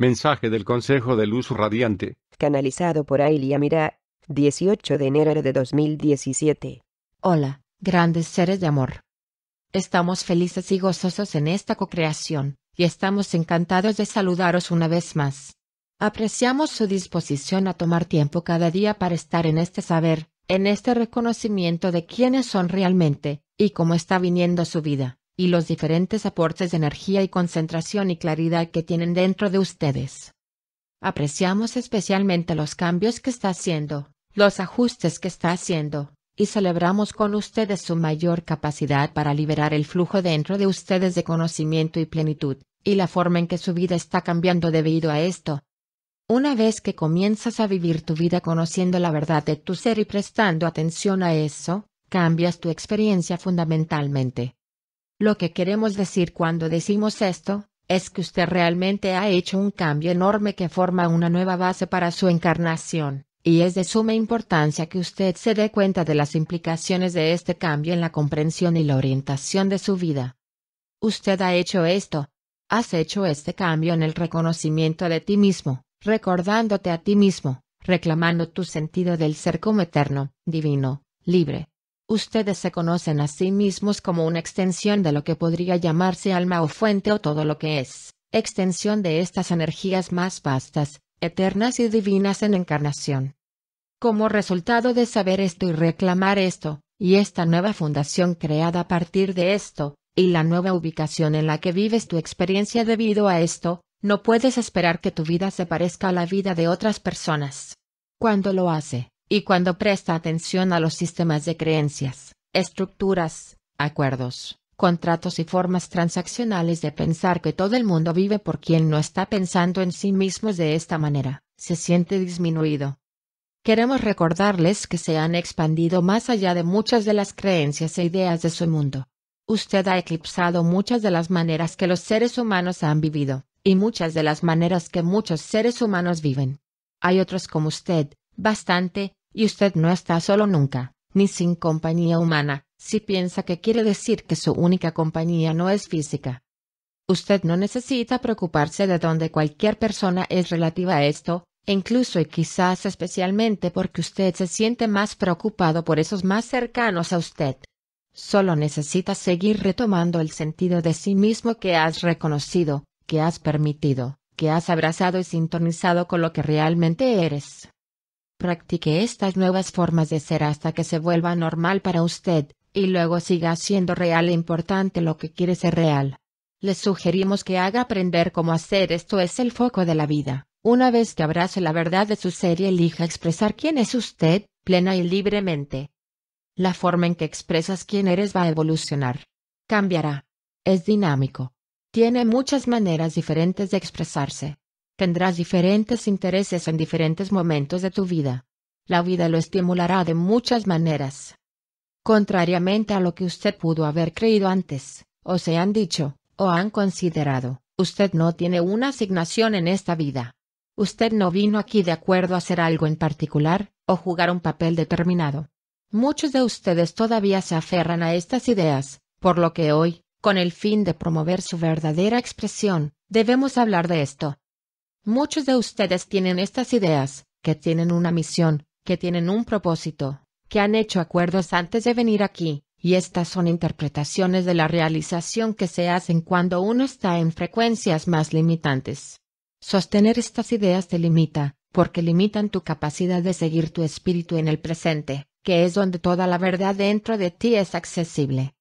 Mensaje del Consejo de Luz Radiante. Canalizado por Ailia Mirá, 18 de enero de 2017. Hola, grandes seres de amor. Estamos felices y gozosos en esta co-creación, y estamos encantados de saludaros una vez más. Apreciamos su disposición a tomar tiempo cada día para estar en este saber, en este reconocimiento de quiénes son realmente, y cómo está viniendo su vida y los diferentes aportes de energía y concentración y claridad que tienen dentro de ustedes. Apreciamos especialmente los cambios que está haciendo, los ajustes que está haciendo, y celebramos con ustedes su mayor capacidad para liberar el flujo dentro de ustedes de conocimiento y plenitud, y la forma en que su vida está cambiando debido a esto. Una vez que comienzas a vivir tu vida conociendo la verdad de tu ser y prestando atención a eso, cambias tu experiencia fundamentalmente. Lo que queremos decir cuando decimos esto, es que usted realmente ha hecho un cambio enorme que forma una nueva base para su encarnación, y es de suma importancia que usted se dé cuenta de las implicaciones de este cambio en la comprensión y la orientación de su vida. Usted ha hecho esto. Has hecho este cambio en el reconocimiento de ti mismo, recordándote a ti mismo, reclamando tu sentido del ser como eterno, divino, libre, Ustedes se conocen a sí mismos como una extensión de lo que podría llamarse alma o fuente o todo lo que es, extensión de estas energías más vastas, eternas y divinas en encarnación. Como resultado de saber esto y reclamar esto, y esta nueva fundación creada a partir de esto, y la nueva ubicación en la que vives tu experiencia debido a esto, no puedes esperar que tu vida se parezca a la vida de otras personas. Cuando lo hace, y cuando presta atención a los sistemas de creencias, estructuras, acuerdos, contratos y formas transaccionales de pensar que todo el mundo vive por quien no está pensando en sí mismos de esta manera, se siente disminuido. Queremos recordarles que se han expandido más allá de muchas de las creencias e ideas de su mundo. Usted ha eclipsado muchas de las maneras que los seres humanos han vivido, y muchas de las maneras que muchos seres humanos viven. Hay otros como usted, bastante, y usted no está solo nunca, ni sin compañía humana, si piensa que quiere decir que su única compañía no es física. Usted no necesita preocuparse de donde cualquier persona es relativa a esto, e incluso y quizás especialmente porque usted se siente más preocupado por esos más cercanos a usted. Solo necesita seguir retomando el sentido de sí mismo que has reconocido, que has permitido, que has abrazado y sintonizado con lo que realmente eres. Practique estas nuevas formas de ser hasta que se vuelva normal para usted, y luego siga siendo real e importante lo que quiere ser real. Les sugerimos que haga aprender cómo hacer esto es el foco de la vida. Una vez que abrace la verdad de su ser y elija expresar quién es usted, plena y libremente. La forma en que expresas quién eres va a evolucionar. Cambiará. Es dinámico. Tiene muchas maneras diferentes de expresarse. Tendrás diferentes intereses en diferentes momentos de tu vida. La vida lo estimulará de muchas maneras. Contrariamente a lo que usted pudo haber creído antes, o se han dicho, o han considerado, usted no tiene una asignación en esta vida. Usted no vino aquí de acuerdo a hacer algo en particular, o jugar un papel determinado. Muchos de ustedes todavía se aferran a estas ideas, por lo que hoy, con el fin de promover su verdadera expresión, debemos hablar de esto. Muchos de ustedes tienen estas ideas, que tienen una misión, que tienen un propósito, que han hecho acuerdos antes de venir aquí, y estas son interpretaciones de la realización que se hacen cuando uno está en frecuencias más limitantes. Sostener estas ideas te limita, porque limitan tu capacidad de seguir tu espíritu en el presente, que es donde toda la verdad dentro de ti es accesible.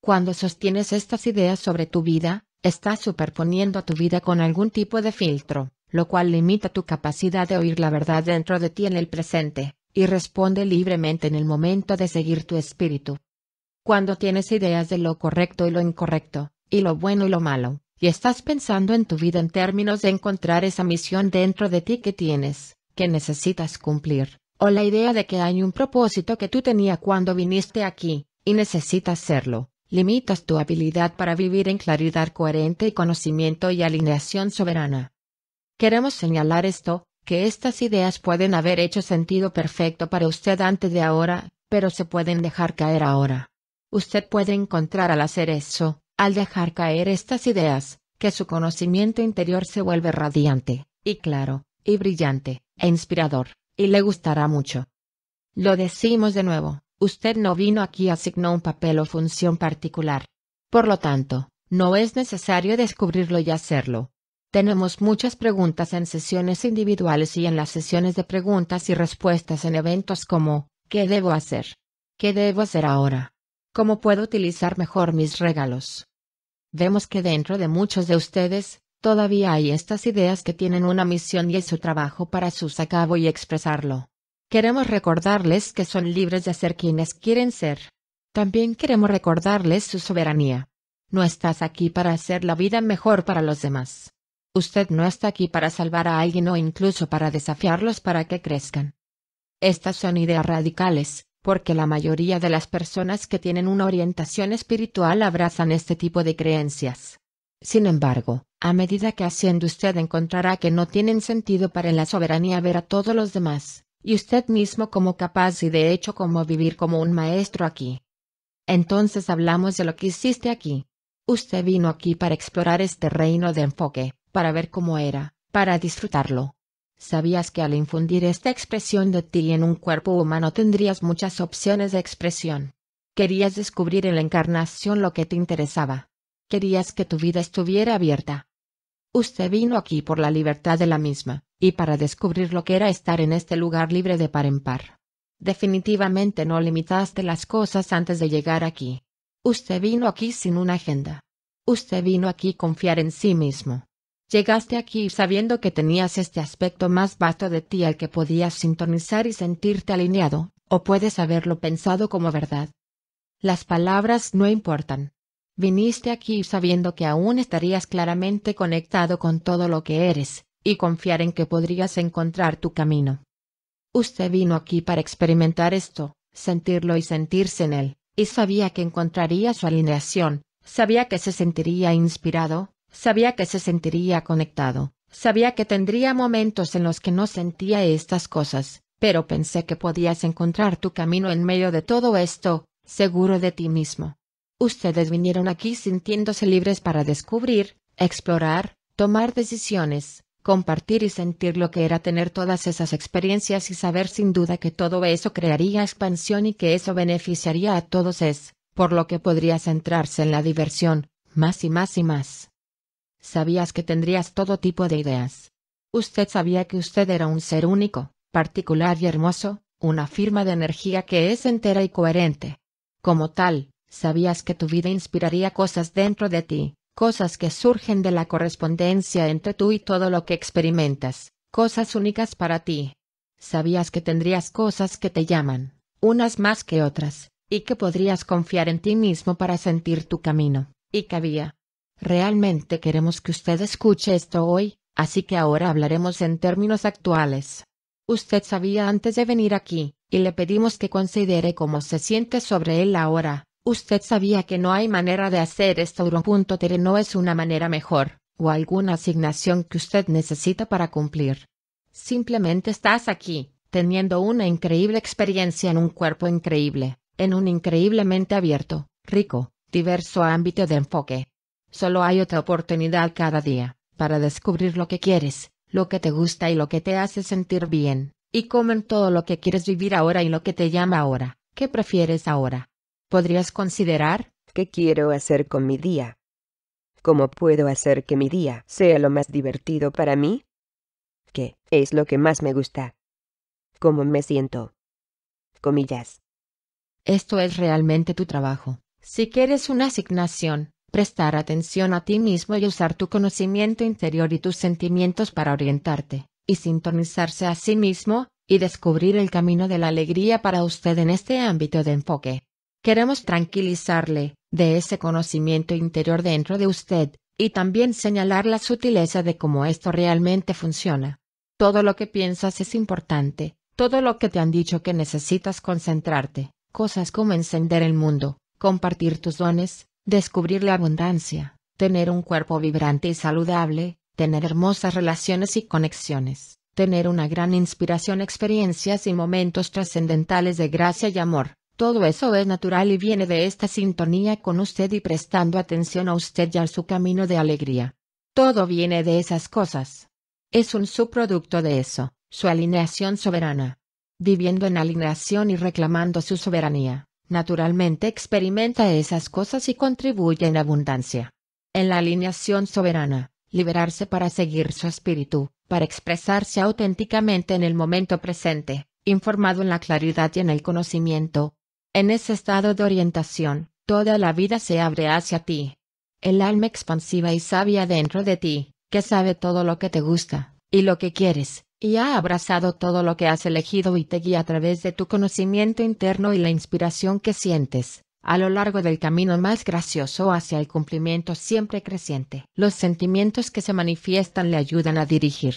Cuando sostienes estas ideas sobre tu vida, estás superponiendo a tu vida con algún tipo de filtro, lo cual limita tu capacidad de oír la verdad dentro de ti en el presente, y responde libremente en el momento de seguir tu espíritu. Cuando tienes ideas de lo correcto y lo incorrecto, y lo bueno y lo malo, y estás pensando en tu vida en términos de encontrar esa misión dentro de ti que tienes, que necesitas cumplir, o la idea de que hay un propósito que tú tenías cuando viniste aquí, y necesitas serlo, limitas tu habilidad para vivir en claridad coherente y conocimiento y alineación soberana. Queremos señalar esto, que estas ideas pueden haber hecho sentido perfecto para usted antes de ahora, pero se pueden dejar caer ahora. Usted puede encontrar al hacer eso, al dejar caer estas ideas, que su conocimiento interior se vuelve radiante, y claro, y brillante, e inspirador, y le gustará mucho. Lo decimos de nuevo, usted no vino aquí asignó un papel o función particular. Por lo tanto, no es necesario descubrirlo y hacerlo, tenemos muchas preguntas en sesiones individuales y en las sesiones de preguntas y respuestas en eventos como, ¿qué debo hacer? ¿Qué debo hacer ahora? ¿Cómo puedo utilizar mejor mis regalos? Vemos que dentro de muchos de ustedes, todavía hay estas ideas que tienen una misión y es su trabajo para su sacabo y expresarlo. Queremos recordarles que son libres de ser quienes quieren ser. También queremos recordarles su soberanía. No estás aquí para hacer la vida mejor para los demás. Usted no está aquí para salvar a alguien o incluso para desafiarlos para que crezcan. Estas son ideas radicales, porque la mayoría de las personas que tienen una orientación espiritual abrazan este tipo de creencias. Sin embargo, a medida que haciendo usted encontrará que no tienen sentido para en la soberanía ver a todos los demás, y usted mismo como capaz y de hecho como vivir como un maestro aquí. Entonces hablamos de lo que hiciste aquí. Usted vino aquí para explorar este reino de enfoque, para ver cómo era, para disfrutarlo. ¿Sabías que al infundir esta expresión de ti en un cuerpo humano tendrías muchas opciones de expresión? Querías descubrir en la encarnación lo que te interesaba. Querías que tu vida estuviera abierta. Usted vino aquí por la libertad de la misma, y para descubrir lo que era estar en este lugar libre de par en par. Definitivamente no limitaste las cosas antes de llegar aquí. Usted vino aquí sin una agenda. Usted vino aquí confiar en sí mismo. Llegaste aquí sabiendo que tenías este aspecto más vasto de ti al que podías sintonizar y sentirte alineado, o puedes haberlo pensado como verdad. Las palabras no importan. Viniste aquí sabiendo que aún estarías claramente conectado con todo lo que eres, y confiar en que podrías encontrar tu camino. Usted vino aquí para experimentar esto, sentirlo y sentirse en él, y sabía que encontraría su alineación, sabía que se sentiría inspirado, Sabía que se sentiría conectado. Sabía que tendría momentos en los que no sentía estas cosas, pero pensé que podías encontrar tu camino en medio de todo esto, seguro de ti mismo. Ustedes vinieron aquí sintiéndose libres para descubrir, explorar, tomar decisiones, compartir y sentir lo que era tener todas esas experiencias y saber sin duda que todo eso crearía expansión y que eso beneficiaría a todos es, por lo que podrías centrarse en la diversión, más y más y más. Sabías que tendrías todo tipo de ideas. Usted sabía que usted era un ser único, particular y hermoso, una firma de energía que es entera y coherente. Como tal, sabías que tu vida inspiraría cosas dentro de ti, cosas que surgen de la correspondencia entre tú y todo lo que experimentas, cosas únicas para ti. Sabías que tendrías cosas que te llaman, unas más que otras, y que podrías confiar en ti mismo para sentir tu camino, y cabía. Realmente queremos que usted escuche esto hoy, así que ahora hablaremos en términos actuales. Usted sabía antes de venir aquí, y le pedimos que considere cómo se siente sobre él ahora. Usted sabía que no hay manera de hacer esto. Tere no es una manera mejor, o alguna asignación que usted necesita para cumplir. Simplemente estás aquí, teniendo una increíble experiencia en un cuerpo increíble, en un increíblemente abierto, rico, diverso ámbito de enfoque. Solo hay otra oportunidad cada día, para descubrir lo que quieres, lo que te gusta y lo que te hace sentir bien, y comen todo lo que quieres vivir ahora y lo que te llama ahora, qué prefieres ahora. Podrías considerar, ¿qué quiero hacer con mi día? ¿Cómo puedo hacer que mi día sea lo más divertido para mí? ¿Qué es lo que más me gusta? ¿Cómo me siento? Comillas. Esto es realmente tu trabajo. Si quieres una asignación, prestar atención a ti mismo y usar tu conocimiento interior y tus sentimientos para orientarte, y sintonizarse a sí mismo, y descubrir el camino de la alegría para usted en este ámbito de enfoque. Queremos tranquilizarle, de ese conocimiento interior dentro de usted, y también señalar la sutileza de cómo esto realmente funciona. Todo lo que piensas es importante, todo lo que te han dicho que necesitas concentrarte, cosas como encender el mundo, compartir tus dones, descubrir la abundancia, tener un cuerpo vibrante y saludable, tener hermosas relaciones y conexiones, tener una gran inspiración, experiencias y momentos trascendentales de gracia y amor. Todo eso es natural y viene de esta sintonía con usted y prestando atención a usted y a su camino de alegría. Todo viene de esas cosas. Es un subproducto de eso, su alineación soberana. Viviendo en alineación y reclamando su soberanía naturalmente experimenta esas cosas y contribuye en abundancia. En la alineación soberana, liberarse para seguir su espíritu, para expresarse auténticamente en el momento presente, informado en la claridad y en el conocimiento. En ese estado de orientación, toda la vida se abre hacia ti. El alma expansiva y sabia dentro de ti, que sabe todo lo que te gusta, y lo que quieres, y ha abrazado todo lo que has elegido y te guía a través de tu conocimiento interno y la inspiración que sientes, a lo largo del camino más gracioso hacia el cumplimiento siempre creciente. Los sentimientos que se manifiestan le ayudan a dirigir.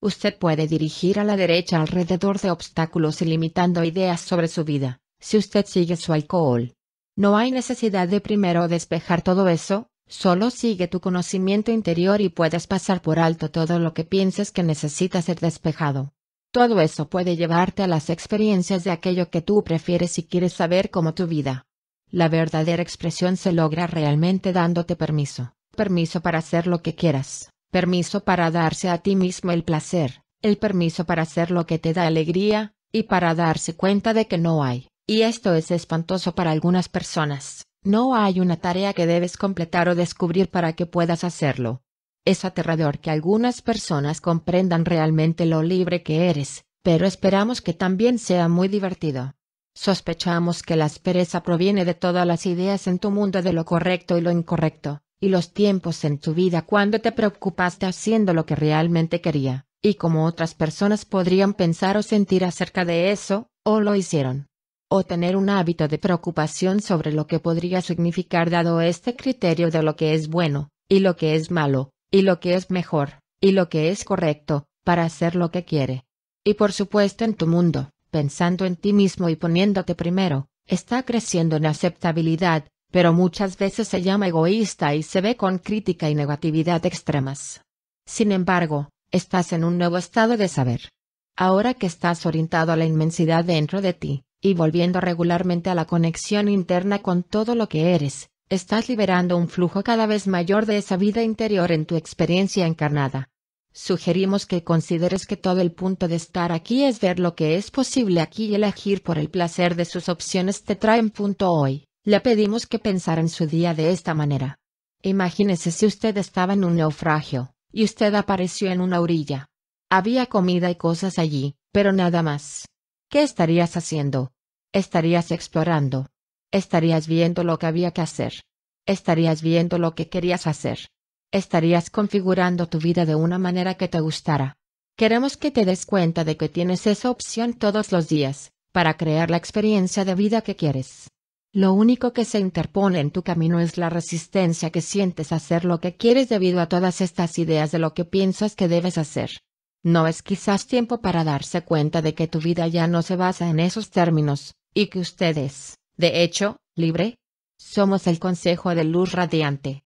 Usted puede dirigir a la derecha alrededor de obstáculos y limitando ideas sobre su vida, si usted sigue su alcohol. No hay necesidad de primero despejar todo eso, Solo sigue tu conocimiento interior y puedes pasar por alto todo lo que pienses que necesita ser despejado. Todo eso puede llevarte a las experiencias de aquello que tú prefieres y quieres saber como tu vida. La verdadera expresión se logra realmente dándote permiso, permiso para hacer lo que quieras, permiso para darse a ti mismo el placer, el permiso para hacer lo que te da alegría, y para darse cuenta de que no hay, y esto es espantoso para algunas personas, no hay una tarea que debes completar o descubrir para que puedas hacerlo. Es aterrador que algunas personas comprendan realmente lo libre que eres, pero esperamos que también sea muy divertido. Sospechamos que la aspereza proviene de todas las ideas en tu mundo de lo correcto y lo incorrecto, y los tiempos en tu vida cuando te preocupaste haciendo lo que realmente quería, y como otras personas podrían pensar o sentir acerca de eso, o lo hicieron o tener un hábito de preocupación sobre lo que podría significar dado este criterio de lo que es bueno, y lo que es malo, y lo que es mejor, y lo que es correcto, para hacer lo que quiere. Y por supuesto en tu mundo, pensando en ti mismo y poniéndote primero, está creciendo en aceptabilidad, pero muchas veces se llama egoísta y se ve con crítica y negatividad extremas. Sin embargo, estás en un nuevo estado de saber. Ahora que estás orientado a la inmensidad dentro de ti, y volviendo regularmente a la conexión interna con todo lo que eres, estás liberando un flujo cada vez mayor de esa vida interior en tu experiencia encarnada. Sugerimos que consideres que todo el punto de estar aquí es ver lo que es posible aquí y elegir por el placer de sus opciones te traen punto hoy. Le pedimos que pensara en su día de esta manera. Imagínese si usted estaba en un naufragio, y usted apareció en una orilla. Había comida y cosas allí, pero nada más. ¿Qué estarías haciendo? Estarías explorando. Estarías viendo lo que había que hacer. Estarías viendo lo que querías hacer. Estarías configurando tu vida de una manera que te gustara. Queremos que te des cuenta de que tienes esa opción todos los días, para crear la experiencia de vida que quieres. Lo único que se interpone en tu camino es la resistencia que sientes a hacer lo que quieres debido a todas estas ideas de lo que piensas que debes hacer. No es quizás tiempo para darse cuenta de que tu vida ya no se basa en esos términos, y que ustedes, de hecho, libre, somos el Consejo de Luz Radiante.